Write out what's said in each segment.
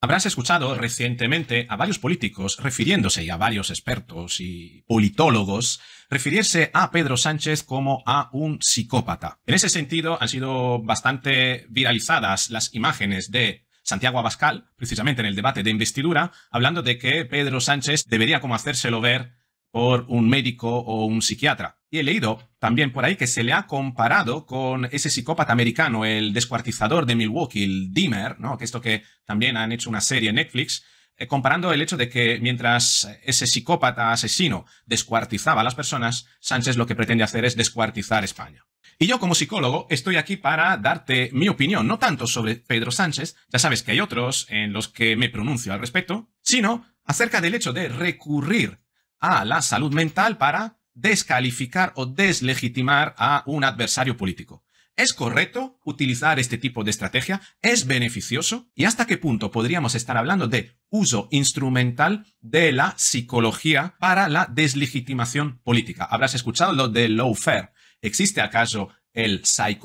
Habrás escuchado recientemente a varios políticos refiriéndose y a varios expertos y politólogos referirse a Pedro Sánchez como a un psicópata. En ese sentido, han sido bastante viralizadas las imágenes de Santiago Abascal, precisamente en el debate de investidura, hablando de que Pedro Sánchez debería como hacérselo ver por un médico o un psiquiatra. Y he leído también por ahí que se le ha comparado con ese psicópata americano, el descuartizador de Milwaukee, el Dimmer, ¿no? Que esto que también han hecho una serie en Netflix, eh, comparando el hecho de que mientras ese psicópata asesino descuartizaba a las personas, Sánchez lo que pretende hacer es descuartizar España. Y yo como psicólogo estoy aquí para darte mi opinión, no tanto sobre Pedro Sánchez, ya sabes que hay otros en los que me pronuncio al respecto, sino acerca del hecho de recurrir a la salud mental para descalificar o deslegitimar a un adversario político. ¿Es correcto utilizar este tipo de estrategia? ¿Es beneficioso? ¿Y hasta qué punto podríamos estar hablando de uso instrumental de la psicología para la deslegitimación política? Habrás escuchado lo de fair ¿Existe acaso el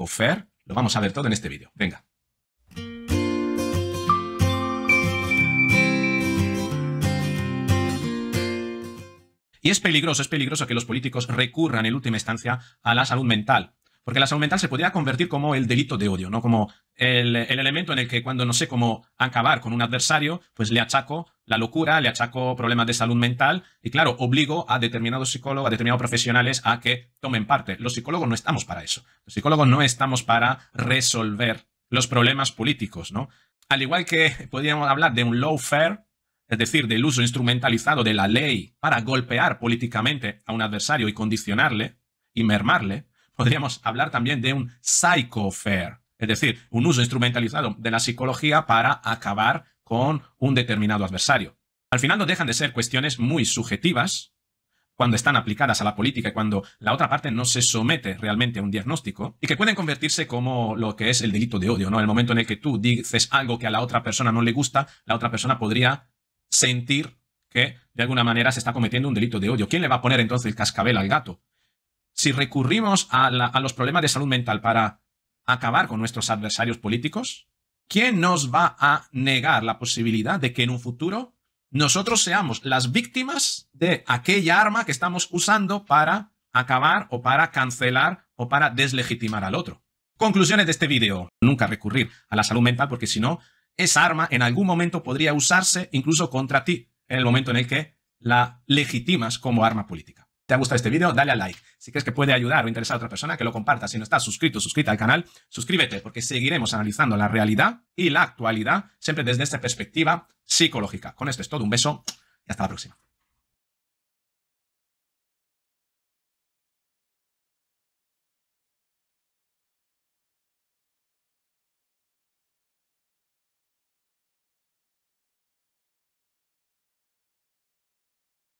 fair Lo vamos a ver todo en este vídeo. Venga. Y es peligroso, es peligroso que los políticos recurran en última instancia a la salud mental. Porque la salud mental se podría convertir como el delito de odio, ¿no? Como el, elemento en el que cuando no sé cómo acabar con un adversario, pues le achaco la locura, le achaco problemas de salud mental y claro, obligo a determinados psicólogos, a determinados profesionales a que tomen parte. Los psicólogos no estamos para eso. Los psicólogos no estamos para resolver los problemas políticos, ¿no? Al igual que podríamos hablar de un lawfare, es decir, del uso instrumentalizado de la ley para golpear políticamente a un adversario y condicionarle y mermarle, podríamos hablar también de un psychofare, es decir, un uso instrumentalizado de la psicología para acabar con un determinado adversario. Al final no dejan de ser cuestiones muy subjetivas cuando están aplicadas a la política y cuando la otra parte no se somete realmente a un diagnóstico y que pueden convertirse como lo que es el delito de odio, ¿no? El momento en el que tú dices algo que a la otra persona no le gusta, la otra persona podría sentir que de alguna manera se está cometiendo un delito de odio. ¿Quién le va a poner entonces el cascabel al gato? Si recurrimos a, los problemas de salud mental para acabar con nuestros adversarios políticos, ¿quién nos va a negar la posibilidad de que en un futuro nosotros seamos las víctimas de aquella arma que estamos usando para acabar o para cancelar o para deslegitimar al otro? Conclusiones de este vídeo. Nunca recurrir a la salud mental porque si no, esa arma en algún momento podría usarse incluso contra ti, en el momento en el que la legitimas como arma política. ¿Te ha gustado este vídeo? Dale a like. Si crees que puede ayudar o interesar a otra persona, que lo compartas. Si no estás suscrito o suscrita al canal, suscríbete porque seguiremos analizando la realidad y la actualidad siempre desde esta perspectiva psicológica. Con esto es todo. Un beso y hasta la próxima.